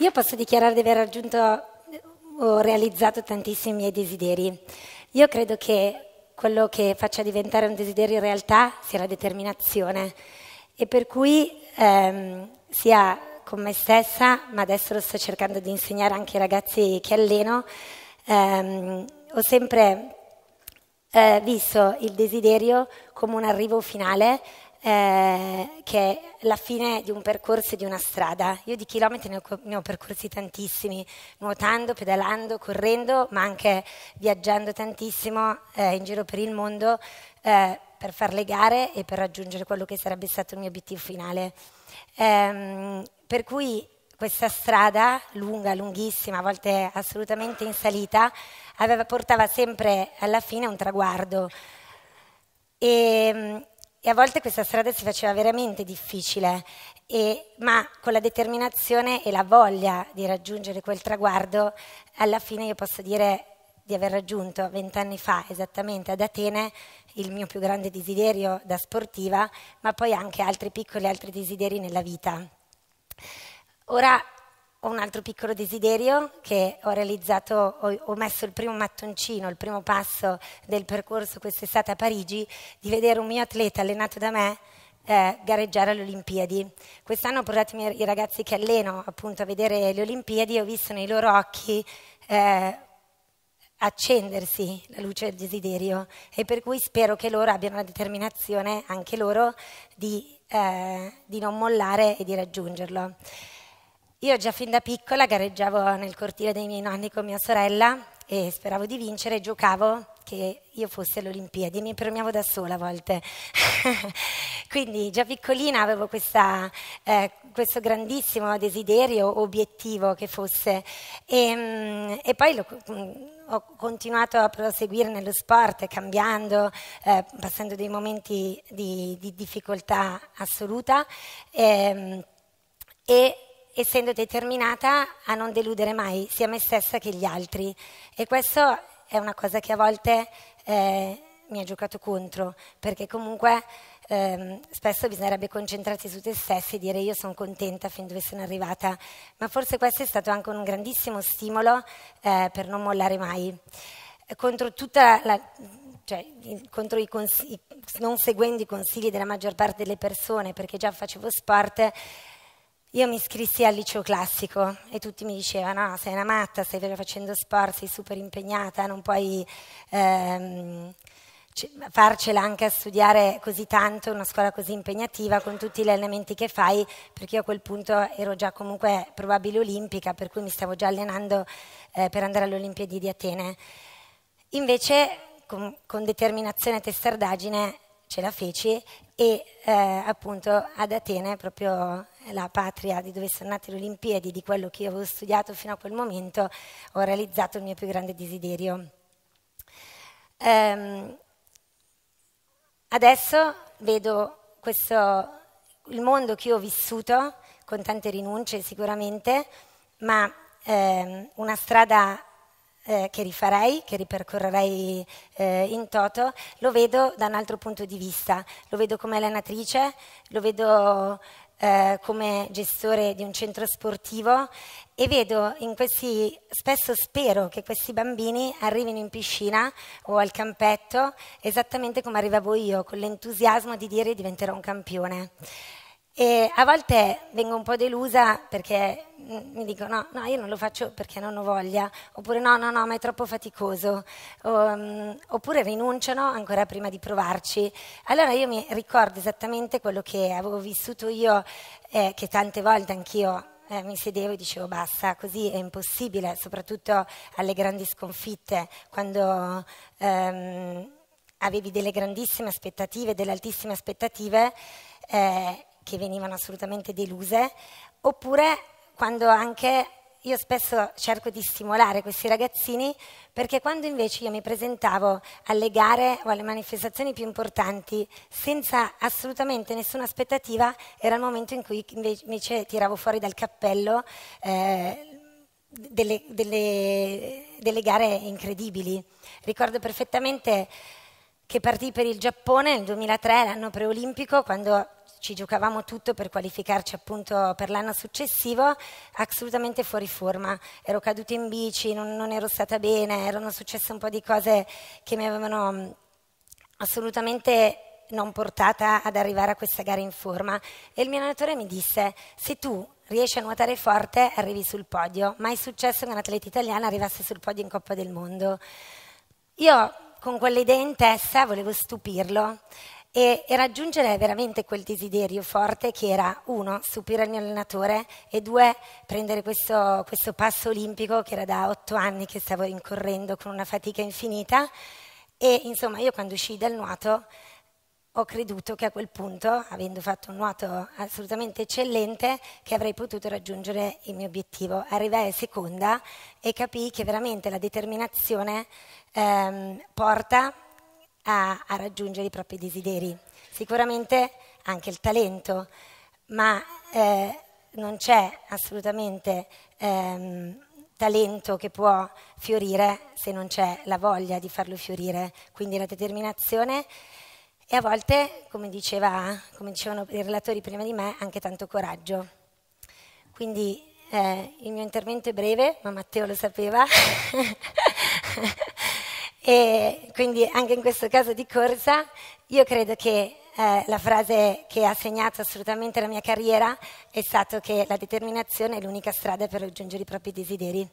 Io posso dichiarare di aver raggiunto o realizzato tantissimi miei desideri. Io credo che quello che faccia diventare un desiderio in realtà sia la determinazione e per cui ehm, sia con me stessa, ma adesso lo sto cercando di insegnare anche ai ragazzi che alleno, ehm, ho sempre eh, visto il desiderio come un arrivo finale eh, che è la fine di un percorso e di una strada. Io di chilometri ne ho, ne ho, percorsi tantissimi, nuotando, pedalando, correndo, ma anche viaggiando tantissimo eh, in giro per il mondo eh, per far le gare e per raggiungere quello che sarebbe stato il mio obiettivo finale. Ehm, per cui questa strada lunga, lunghissima, a volte assolutamente in salita, aveva, portava sempre alla fine un traguardo. E ehm, e a volte questa strada si faceva veramente difficile, e, ma con la determinazione e la voglia di raggiungere quel traguardo, alla fine io posso dire di aver raggiunto vent'anni fa, esattamente ad Atene, il mio più grande desiderio da sportiva, ma poi anche altri piccoli altri desideri nella vita. Ora ho un altro piccolo desiderio che ho realizzato, ho, ho, messo il primo mattoncino, il primo passo del percorso quest'estate a Parigi, di vedere un mio atleta allenato da me eh, gareggiare alle Olimpiadi. Quest'anno ho portato i, ragazzi che alleno appunto a vedere le Olimpiadi e ho visto nei loro occhi eh, accendersi la luce del desiderio e per cui spero che loro abbiano la determinazione, anche loro, di, eh, di non mollare e di raggiungerlo. Io già fin da piccola gareggiavo nel cortile dei miei nonni con mia sorella e speravo di vincere giocavo che io fosse alle Olimpiadi, mi premiavo da sola a volte. Quindi già piccolina avevo questa, eh, questo grandissimo desiderio, obiettivo che fosse. E, ehm, e poi lo, mm, ho continuato a proseguire nello sport, cambiando, eh, passando dei momenti di, di difficoltà assoluta. Eh, e essendo determinata a non deludere mai sia me stessa che gli altri. E questo è una cosa che a volte eh, mi ha giocato contro, perché comunque ehm, spesso bisognerebbe concentrarsi su te stessi e dire io sono contenta fin dove sono arrivata, ma forse questo è stato anche un grandissimo stimolo eh, per non mollare mai. Contro tutta la, cioè, contro i consigli, non seguendo i consigli della maggior parte delle persone, perché già facevo sport, io mi iscrissi al liceo classico e tutti mi dicevano: no, sei una matta, stai facendo sport, sei super impegnata, non puoi ehm, farcela anche a studiare così tanto, una scuola così impegnativa, con tutti gli allenamenti che fai, perché io a quel punto ero già comunque probabile olimpica, per cui mi stavo già allenando eh, per andare alle Olimpiadi di Atene. Invece, con, con determinazione e testardaggine, ce la feci e eh, appunto ad Atene proprio eh, la patria di dove sono nate le Olimpiadi, di quello che io avevo studiato fino a quel momento, ho realizzato il mio più grande desiderio. Ehm, adesso vedo questo, il mondo che io ho vissuto, con tante rinunce sicuramente, ma ehm, una strada eh, che rifarei, che ripercorrerei eh, in toto, lo vedo da un altro punto di vista, lo vedo come allenatrice, lo vedo eh, come gestore di un centro sportivo e vedo in questi, spesso spero che questi bambini arrivino in piscina o al campetto esattamente come arrivavo io, con l'entusiasmo di dire diventerò un campione. E a volte vengo un po' delusa perché mi dico no, no, io non lo faccio perché non ho voglia, oppure no, no, no, ma è troppo faticoso, um, oppure rinunciano ancora prima di provarci. Allora io mi ricordo esattamente quello che avevo vissuto io, eh, che tante volte anch'io eh, mi sedevo e dicevo basta, così è impossibile, soprattutto alle grandi sconfitte, quando... Ehm, avevi delle grandissime aspettative, delle altissime aspettative eh, che venivano assolutamente deluse, oppure quando anche io spesso cerco di stimolare questi ragazzini perché quando invece io mi presentavo alle gare o alle manifestazioni più importanti senza assolutamente nessuna aspettativa era il momento in cui invece tiravo fuori dal cappello eh, delle, delle, delle gare incredibili. Ricordo perfettamente che partì per il Giappone nel 2003, l'anno preolimpico, quando ci giocavamo tutto per qualificarci appunto per l'anno successivo, assolutamente fuori forma. Ero caduta in bici, non, non ero stata bene, erano successe un po' di cose che mi avevano mm, assolutamente non portata ad arrivare a questa gara in forma. E il mio allenatore mi disse, se tu riesci a nuotare forte arrivi sul podio. Mai successo che un atleta italiano arrivasse sul podio in Coppa del Mondo. Io con quell'idea in testa volevo stupirlo e, e, raggiungere veramente quel desiderio forte che era uno, stupire il mio allenatore e due, prendere questo, questo passo olimpico che era da otto anni che stavo incorrendo con una fatica infinita e insomma io quando uscii dal nuoto ho creduto che a quel punto, avendo fatto un nuoto assolutamente eccellente, che avrei potuto raggiungere il mio obiettivo. Arrivai seconda e capii che veramente la determinazione ehm, porta a, a raggiungere i propri desideri. Sicuramente anche il talento, ma eh, non c'è assolutamente ehm, talento che può fiorire se non c'è la voglia di farlo fiorire, quindi la determinazione e a volte, come, diceva, come dicevano i relatori prima di me, anche tanto coraggio. Quindi eh, il mio intervento è breve, ma Matteo lo sapeva. E quindi anche in questo caso di corsa, io credo che eh, la frase che ha segnato assolutamente la mia carriera è stata che la determinazione è l'unica strada per raggiungere i propri desideri.